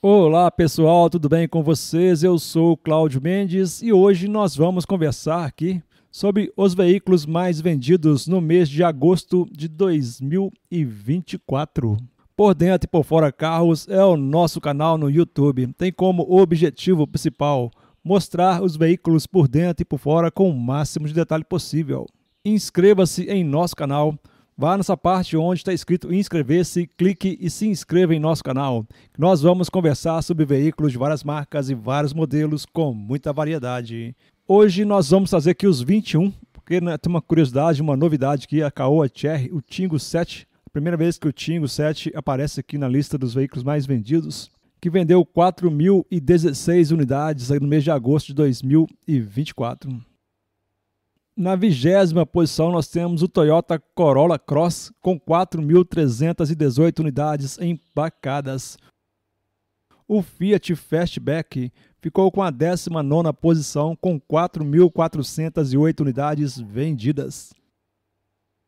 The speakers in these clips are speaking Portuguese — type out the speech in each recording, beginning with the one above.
Olá pessoal, tudo bem com vocês? Eu sou Cláudio Mendes e hoje nós vamos conversar aqui sobre os veículos mais vendidos no mês de agosto de 2024. Por dentro e por fora carros é o nosso canal no YouTube. Tem como objetivo principal mostrar os veículos por dentro e por fora com o máximo de detalhe possível. Inscreva-se em nosso canal Vá nessa parte onde está escrito inscrever-se, clique e se inscreva em nosso canal. Nós vamos conversar sobre veículos de várias marcas e vários modelos com muita variedade. Hoje nós vamos trazer aqui os 21, porque né, tem uma curiosidade, uma novidade que a Caoa Cherry, o Tingo 7, primeira vez que o Tingo 7 aparece aqui na lista dos veículos mais vendidos, que vendeu 4.016 unidades no mês de agosto de 2024. Na vigésima posição, nós temos o Toyota Corolla Cross com 4.318 unidades empacadas. O Fiat Fastback ficou com a 19ª posição com 4.408 unidades vendidas.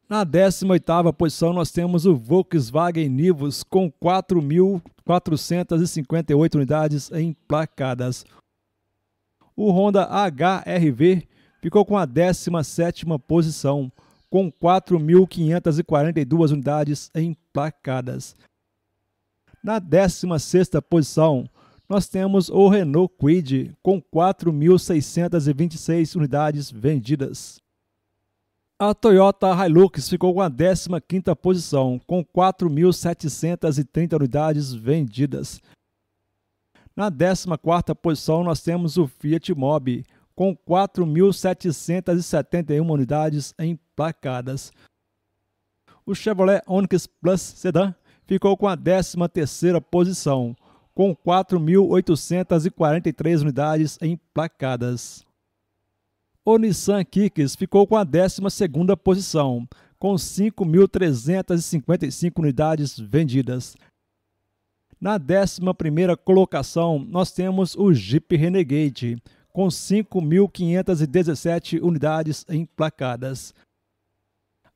Na 18ª posição nós temos o Volkswagen Nivus com 4.458 unidades emplacadas. O Honda HRV ficou com a 17ª posição, com 4.542 unidades emplacadas. Na 16ª posição, nós temos o Renault Quid, com 4.626 unidades vendidas. A Toyota Hilux ficou com a 15ª posição, com 4.730 unidades vendidas. Na 14ª posição, nós temos o Fiat Mobi, com 4.771 unidades emplacadas. O Chevrolet Onix Plus Sedan ficou com a 13ª posição, com 4.843 unidades emplacadas. O Nissan Kicks ficou com a 12ª posição, com 5.355 unidades vendidas. Na 11ª colocação, nós temos o Jeep Renegade, com 5.517 unidades emplacadas.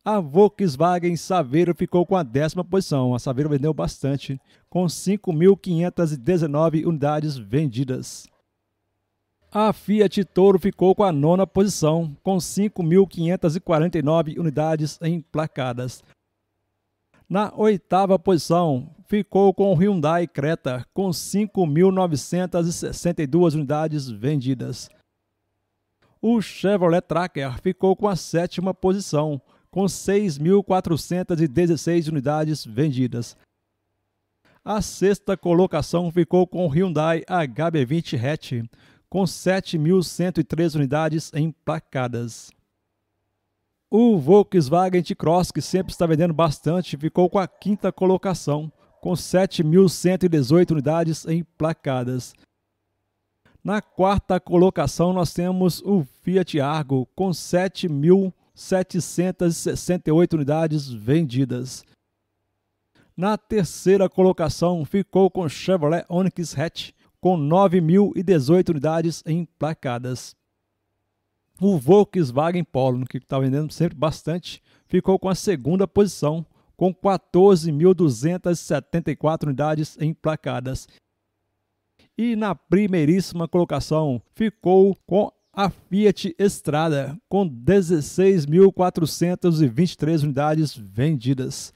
A Volkswagen Saveiro ficou com a décima posição. A Saveiro vendeu bastante, com 5.519 unidades vendidas. A Fiat Toro ficou com a nona posição, com 5.549 unidades emplacadas. Na oitava posição ficou com o Hyundai Creta, com 5.962 unidades vendidas. O Chevrolet Tracker ficou com a sétima posição, com 6.416 unidades vendidas. A sexta colocação ficou com o Hyundai HB20 hatch, com 7.103 unidades emplacadas. O Volkswagen T-Cross, que sempre está vendendo bastante, ficou com a quinta colocação, com 7.118 unidades emplacadas. Na quarta colocação, nós temos o Fiat Argo, com 7.768 unidades vendidas. Na terceira colocação, ficou com Chevrolet Onix Hatch, com 9.018 unidades emplacadas. O Volkswagen Polo, que está vendendo sempre bastante, ficou com a segunda posição, com 14.274 unidades emplacadas. E na primeiríssima colocação ficou com a Fiat Estrada, com 16.423 unidades vendidas.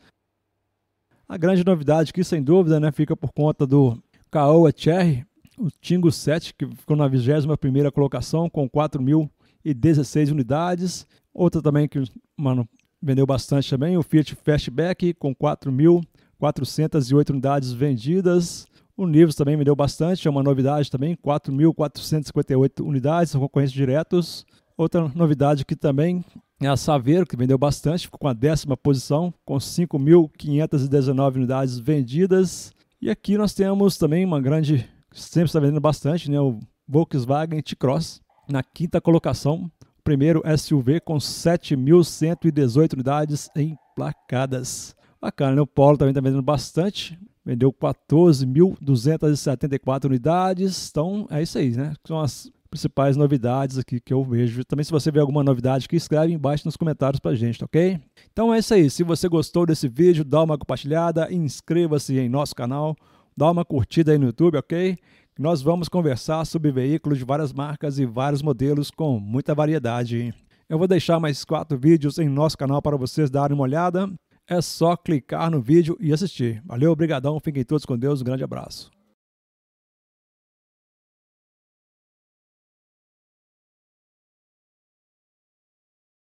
A grande novidade que, sem dúvida, né, fica por conta do Caoa Cherry, o Tingo 7, que ficou na 21ª colocação com 4.016 unidades. Outra também que mano, vendeu bastante também. O Fiat Fastback com 4.408 unidades vendidas. O Nivus também vendeu bastante, é uma novidade também, 4.458 unidades, são concorrentes diretos. Outra novidade que também é a Saveiro, que vendeu bastante, ficou com a décima posição, com 5.519 unidades vendidas. E aqui nós temos também uma grande, sempre está vendendo bastante, né, o Volkswagen T-Cross, na quinta colocação, primeiro SUV com 7.118 unidades emplacadas. Bacana, né? O Polo também está vendendo bastante. Vendeu 14.274 unidades. Então, é isso aí, né? São as principais novidades aqui que eu vejo. Também se você vê alguma novidade que escreve embaixo nos comentários pra gente, tá ok? Então é isso aí. Se você gostou desse vídeo, dá uma compartilhada, inscreva-se em nosso canal, dá uma curtida aí no YouTube, ok? nós vamos conversar sobre veículos de várias marcas e vários modelos com muita variedade. Eu vou deixar mais quatro vídeos em nosso canal para vocês darem uma olhada. É só clicar no vídeo e assistir. Valeu, obrigadão, fiquem todos com Deus, um grande abraço.